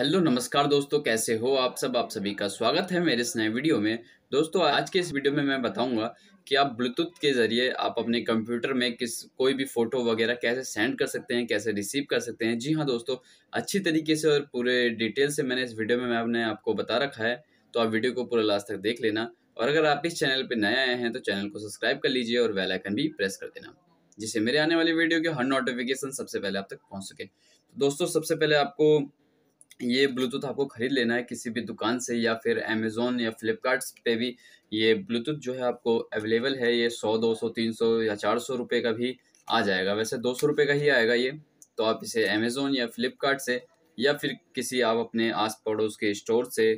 Hello नमस्कार दोस्तों कैसे हो आप सब आप सभी का स्वागत है मेरे इस नए वीडियो में दोस्तों आज के इस वीडियो में मैं बताऊंगा कि आप ब्लूटूथ के ज़रिए आप अपने कंप्यूटर में किस कोई भी फ़ोटो वगैरह कैसे सेंड कर सकते हैं कैसे रिसीव कर सकते हैं जी हाँ दोस्तों अच्छी तरीके से और पूरे डिटेल से मैंने इस वीडियो में मैं अपने आपको बता रखा है तो आप वीडियो को पूरा लास्ट तक देख लेना और अगर आप इस चैनल पर नए आए हैं तो चैनल को सब्सक्राइब कर लीजिए और वेलाइकन भी प्रेस कर देना जिससे मेरे आने वाली वीडियो के हर नोटिफिकेशन सबसे पहले आप तक पहुँच सके तो दोस्तों सबसे पहले आपको ये ब्लूटूथ आपको ख़रीद लेना है किसी भी दुकान से या फिर अमेज़ोन या फ्लिपकार्ट पे भी ये ब्लूटूथ जो है आपको अवेलेबल है ये सौ दो सौ तीन सौ या चार सौ रुपये का भी आ जाएगा वैसे दो सौ रुपये का ही आएगा ये तो आप इसे अमेज़ोन या फ्लिपकार्ट से या फिर किसी आप अपने आस पड़ोस के स्टोर से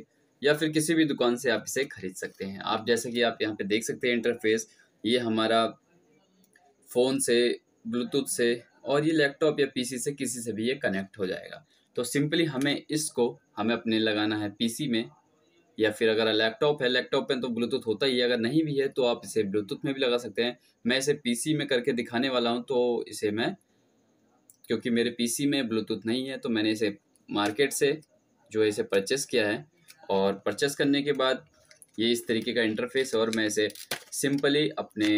या फिर किसी भी दुकान से आप इसे ख़रीद सकते हैं आप जैसे कि आप यहाँ पर देख सकते हैं इंटरफेस ये हमारा फ़ोन से ब्लूटूथ से और ये लैपटॉप या पी से किसी से भी ये कनेक्ट हो जाएगा तो सिंपली हमें इसको हमें अपने लगाना है पीसी में या फिर अगर लैपटॉप है लैपटॉप पे तो ब्लूटूथ होता ही है अगर नहीं भी है तो आप इसे ब्लूटूथ में भी लगा सकते हैं मैं इसे पीसी में करके दिखाने वाला हूँ तो इसे मैं क्योंकि मेरे पीसी में ब्लूटूथ नहीं है तो मैंने इसे मार्केट से जो है इसे परचेस किया है और परचेस करने के बाद ये इस तरीके का इंटरफेस और मैं इसे सिंपली अपने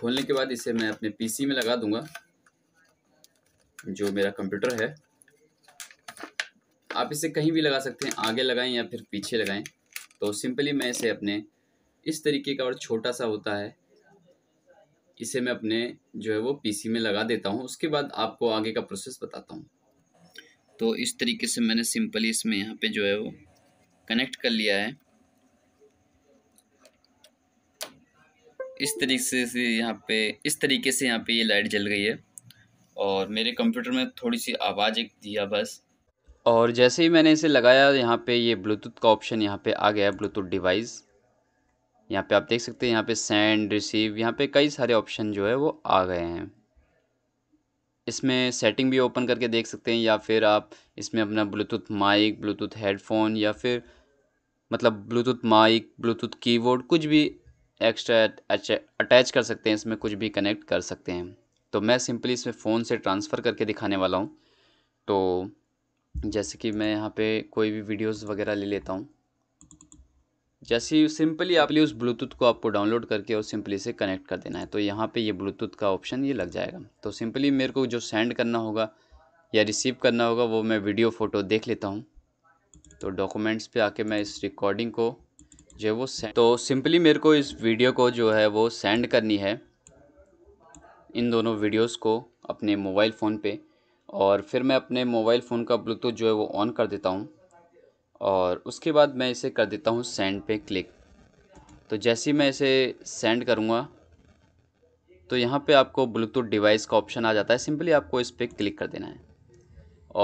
खोलने के बाद इसे मैं अपने पीसी में लगा दूंगा जो मेरा कंप्यूटर है आप इसे कहीं भी लगा सकते हैं आगे लगाएं या फिर पीछे लगाएं तो सिंपली मैं इसे अपने इस तरीके का और छोटा सा होता है इसे मैं अपने जो है वो पीसी में लगा देता हूँ उसके बाद आपको आगे का प्रोसेस बताता हूँ तो इस तरीके से मैंने सिंपली इसमें यहाँ पे जो है वो कनेक्ट कर लिया है इस तरीके से यहाँ पे इस तरीके से यहाँ पे ये लाइट जल गई है और मेरे कंप्यूटर में थोड़ी सी आवाज़ एक दिया बस और जैसे ही मैंने इसे लगाया यहाँ पे ये ब्लूटूथ का ऑप्शन यहाँ पे आ गया ब्लूटूथ डिवाइस यहाँ पे आप देख सकते हैं यहाँ पे सेंड रिसीव यहाँ पे कई सारे ऑप्शन जो है वो आ गए हैं इसमें सेटिंग भी ओपन करके देख सकते हैं या फिर आप इसमें अपना ब्लूटूथ माइक ब्लूटूथ हेडफोन या फिर मतलब ब्लूटूथ माइक ब्लूटूथ कीबोर्ड कुछ भी एक्स्ट्रा अटैच कर सकते हैं इसमें कुछ भी कनेक्ट कर सकते हैं तो मैं सिंपली इसमें फ़ोन से ट्रांसफ़र करके दिखाने वाला हूँ तो जैसे कि मैं यहाँ पे कोई भी वीडियोस वगैरह ले लेता हूँ जैसे ही सिंपली आप उस ब्लूटूथ को आपको डाउनलोड करके और सिंपली से कनेक्ट कर देना है तो यहाँ पे ये ब्लूटूथ का ऑप्शन ये लग जाएगा तो सिंपली मेरे को जो सेंड करना होगा या रिसीव करना होगा वो मैं वीडियो फ़ोटो देख लेता हूँ तो डॉक्यूमेंट्स पर आके मैं इस रिकॉर्डिंग को जो वो सेंड तो सिंपली मेरे को इस वीडियो को जो है वो तो सेंड करनी है इन दोनों वीडियोज़ को अपने मोबाइल फ़ोन पर और फिर मैं अपने मोबाइल फ़ोन का ब्लूटूथ जो है वो ऑन कर देता हूँ और उसके बाद मैं इसे कर देता हूँ सेंड पे क्लिक तो जैसे ही मैं इसे सेंड करूँगा तो यहाँ पे आपको ब्लूटूथ डिवाइस का ऑप्शन आ जाता है सिंपली आपको इस पर क्लिक कर देना है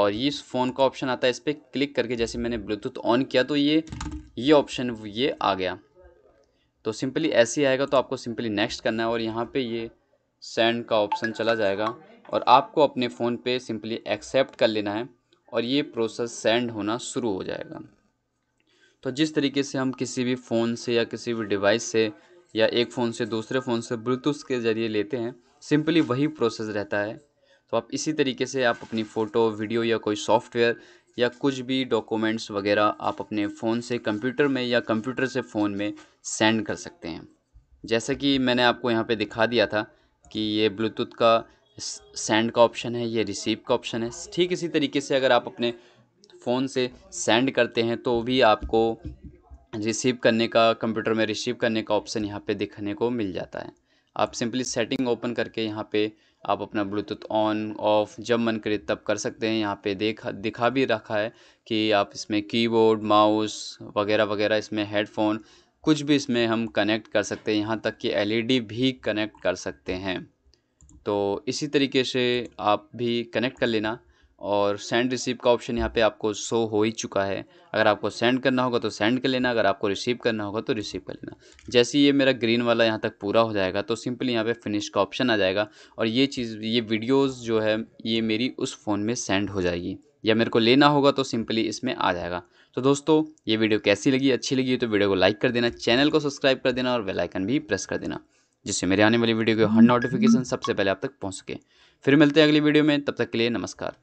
और ये इस फ़ोन का ऑप्शन आता है इस पर क्लिक करके जैसे मैंने ब्लूटूथ ऑन किया तो ये ये ऑप्शन ये आ गया तो सिंपली ऐसे ही आएगा तो आपको सिंपली नेक्स्ट करना है और यहाँ पर ये सेंड का ऑप्शन चला जाएगा और आपको अपने फ़ोन पे सिंपली एक्सेप्ट कर लेना है और ये प्रोसेस सेंड होना शुरू हो जाएगा तो जिस तरीके से हम किसी भी फ़ोन से या किसी भी डिवाइस से या एक फ़ोन से दूसरे फ़ोन से ब्लूटूथ के ज़रिए लेते हैं सिंपली वही प्रोसेस रहता है तो आप इसी तरीके से आप अपनी फ़ोटो वीडियो या कोई सॉफ्टवेयर या कुछ भी डॉक्यूमेंट्स वगैरह आप अपने फ़ोन से कंप्यूटर में या कंप्यूटर से फ़ोन में सेंड कर सकते हैं जैसा कि मैंने आपको यहाँ पे दिखा दिया था कि ये ब्लूटूथ का सेंड का ऑप्शन है ये रिसीव का ऑप्शन है ठीक इसी तरीके से अगर आप अपने फ़ोन से सेंड करते हैं तो भी आपको रिसीव करने का कंप्यूटर में रिसीव करने का ऑप्शन यहाँ पे दिखने को मिल जाता है आप सिंपली सेटिंग ओपन करके यहाँ पे आप अपना ब्लूटूथ ऑन ऑफ जब मन करे तब कर सकते हैं यहाँ पे देखा दिखा भी रखा है कि आप इसमें कीबोर्ड माउस वगैरह वगैरह इसमें हेडफोन कुछ भी इसमें हम कनेक्ट कर सकते हैं यहाँ तक कि एल e भी कनेक्ट कर सकते हैं तो इसी तरीके से आप भी कनेक्ट कर लेना और सेंड रिसीव का ऑप्शन यहाँ पे आपको शो हो ही चुका है अगर आपको सेंड करना होगा तो सेंड कर लेना अगर आपको रिसीव करना होगा तो रिसीव कर लेना जैसे ये मेरा ग्रीन वाला यहाँ तक पूरा हो जाएगा तो सिंपली यहाँ पे फिनिश का ऑप्शन आ जाएगा और ये चीज़ ये वीडियोस जो है ये मेरी उस फ़ोन में सेंड हो जाएगी या मेरे को लेना होगा तो सिंपली इसमें आ जाएगा तो दोस्तों ये वीडियो कैसी लगी अच्छी लगी तो वीडियो को लाइक कर देना चैनल को सब्सक्राइब कर देना और बेलाइकन भी प्रेस कर देना जिससे मेरे आने वाली वीडियो के हर नोटिफिकेशन हम्म। सबसे पहले आप तक पहुँच सके फिर मिलते हैं अगली वीडियो में तब तक के लिए नमस्कार